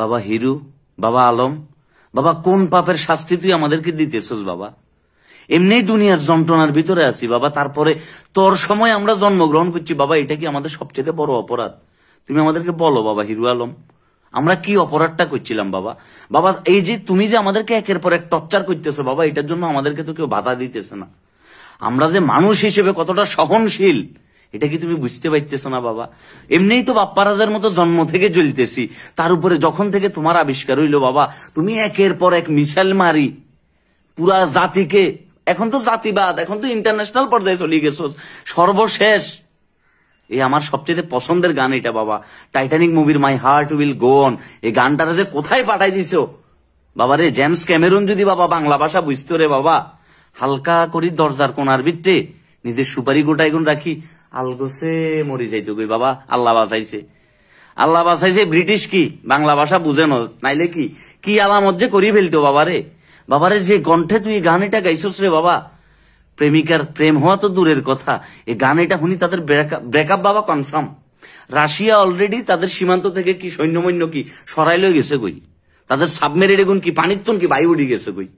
বাবা হিরু বাবা আলম বাবা কোন পাপের শাস্তি তুই আমাদেরকে দিতেছস বাবা এমনি দুনিয়ার যন্ত্রণার ভিতরে আছি বাবা তারপরে তোর সময় আমরা জন্মগ্রহণ করছি বাবা এটা কি আমাদের সবচেয়ে বড় অপরাধ তুমি আমাদেরকে বলো বাবা হিরু আলম আমরা কি অপরাধটা করছিলাম বাবা বাবা এই যে তুমি যে আমাদেরকে একের পর এক টর্চার করতেছো বাবা এটার জন্য আমাদেরকে তো কেউ বাধা দিতেছে না আমরা যে মানুষ হিসেবে কতটা সহনশীল এটা কি তুমি বুঝতে পারতেছো না বাবা এমনিই তো বাপ্পারাজার মতো জন্ম থেকে জ্বলতেছি তার উপরে যখন থেকে তোমার আবিষ্কার হইলো বাবা তুমি একের পর এক মিশাল মারি পুরা জাতিকে এখন তো জাতিবাদ এখন তো ইন্টারন্যাশনাল পর্যায়ে চলে গেছো সর্বশেষ এই আমার সবচেয়ে পছন্দের গান এটা বাবা টাইটানিক মুভির my heart will go on এই গানটা যে কোথায় পাঠাই দিছ বাবা রে জেমস ক্যামেরুন যদি বাবা বাংলা ভাষা বুঝতো রে বাবা হালকা করি দরজার কোনার ভিত্তে নিজের সুপারি গোটাইগুন রাখি আলগোসে মরি যাইতো কই বাবা আল্লাহ বাঁচাইছে আল্লাহ বাঁচাইছে ব্রিটিশ কি বাংলা ভাষা বুঝে ন নাইলে কি কি আলামত যে করি ফেলতো বাবারে বাবারে যে কণ্ঠে তুই এটা গাইছস রে বাবা প্রেমিকার প্রেম হওয়া তো দূরের কথা এই গান এটা শুনি তাদের ব্রেকআপ বাবা কনফার্ম রাশিয়া অলরেডি তাদের সীমান্ত থেকে কি সৈন্যমৈন্য কি সরাইলেও গেছে কই তাদের সাবমেরিন এগুন কি পানিত্তন কি বায়ু উড়ি গেছে কই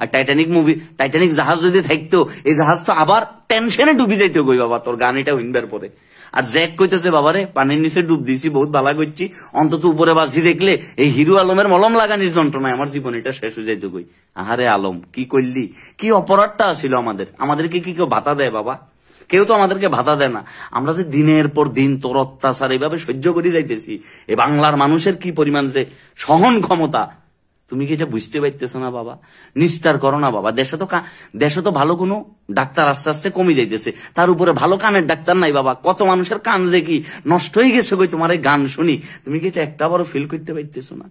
আর টাইটানিক মুভি টাইটানিক জাহাজ যদি থাকতো এই জাহাজ তো আবার টেনশনে ডুবি যাইতে গই বাবা তোর গান এটা উইনবার পরে আর জ্যাক কইতেছে রে পানির নিচে ডুব দিয়েছি বহুত ভালা করছি অন্তত উপরে বাঁচি দেখলে এই হিরু আলমের মলম লাগানির যন্ত্রণায় আমার জীবন এটা শেষ হয়ে যাইতে কই আহারে আলম কি করলি কি অপরাধটা ছিল আমাদের আমাদেরকে কি কেউ ভাতা দেয় বাবা কেউ তো আমাদেরকে ভাতা দেয় না আমরা যে দিনের পর দিন তোর অত্যাচার এইভাবে সহ্য করে যাইতেছি এ বাংলার মানুষের কি পরিমাণ যে সহন ক্ষমতা তুমি কি এটা বুঝতে পারতেছ না বাবা নিস্তার করো না বাবা দেশে তো দেশে তো ভালো কোনো ডাক্তার আস্তে আস্তে কমে যাইতেছে তার উপরে ভালো কানের ডাক্তার নাই বাবা কত মানুষের কান যে কি নষ্ট হয়ে গেছে কই তোমার এই গান শুনি তুমি কি এটা একটা বারো ফিল করতে পারতেছ না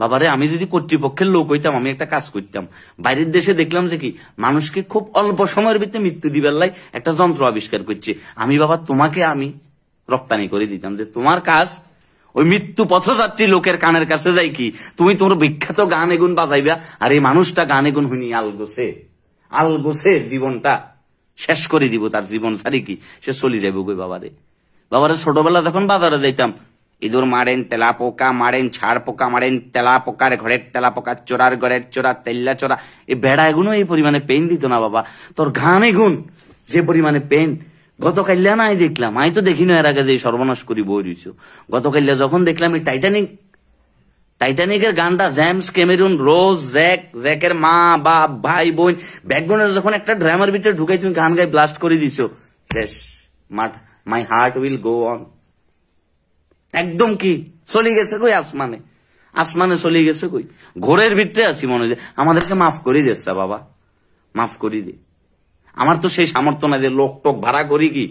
বাবারে আমি যদি কর্তৃপক্ষের লোক হইতাম আমি একটা কাজ করতাম বাইরের দেশে দেখলাম যে কি মানুষকে খুব অল্প সময়ের ভিতরে মৃত্যু দিবার লাই একটা যন্ত্র আবিষ্কার করছে আমি বাবা তোমাকে আমি রপ্তানি করে দিতাম যে তোমার কাজ ওই মৃত্যু পথযাত্রী লোকের কানের কাছে যাই কি তুমি তোমার বিখ্যাত গান এগুন বাজাইবা আর এই মানুষটা গান এগুন হুনি আলগোছে আলগোছে জীবনটা শেষ করে দিব তার জীবন সারি কি সে চলে যাবে গই বাবারে বাবারে ছোটবেলা যখন বাজারে যাইতাম ইঁদুর মারেন তেলা পোকা মারেন ছাড় পোকা মারেন তেলা পোকার ঘরের তেলা পোকা চোরার ঘরের চোরা তেল্লা চোরা এই বেড়া এগুনো এই পরিমাণে পেন দিত না বাবা তোর ঘান এগুন যে পরিমাণে পেন গতকাল্যা নাই দেখলাম আমি তো দেখিনি এর আগে যে সর্বনাশ করি বই রয়েছ গতকাল্যা যখন দেখলাম এই টাইটানিক টাইটানিকের গানটা জ্যামস ক্যামেরুন রোজ জ্যাক জ্যাকের মা বাপ ভাই বোন ব্যাকগ্রাউন্ডে যখন একটা ড্রামার ভিতরে ঢুকাই তুমি গান গায়ে ব্লাস্ট করে দিছো শেষ মাঠ my heart will go on একদম কি চলে গেছে কই আসমানে আসমানে চলে গেছে কই ঘোরের ভিতরে আছি মনে হয় আমাদেরকে মাফ করে দিচ্ছে বাবা মাফ করে দিয়ে আমার তো সেই সামর্থ্য না যে লোক টোক ভাড়া করি কি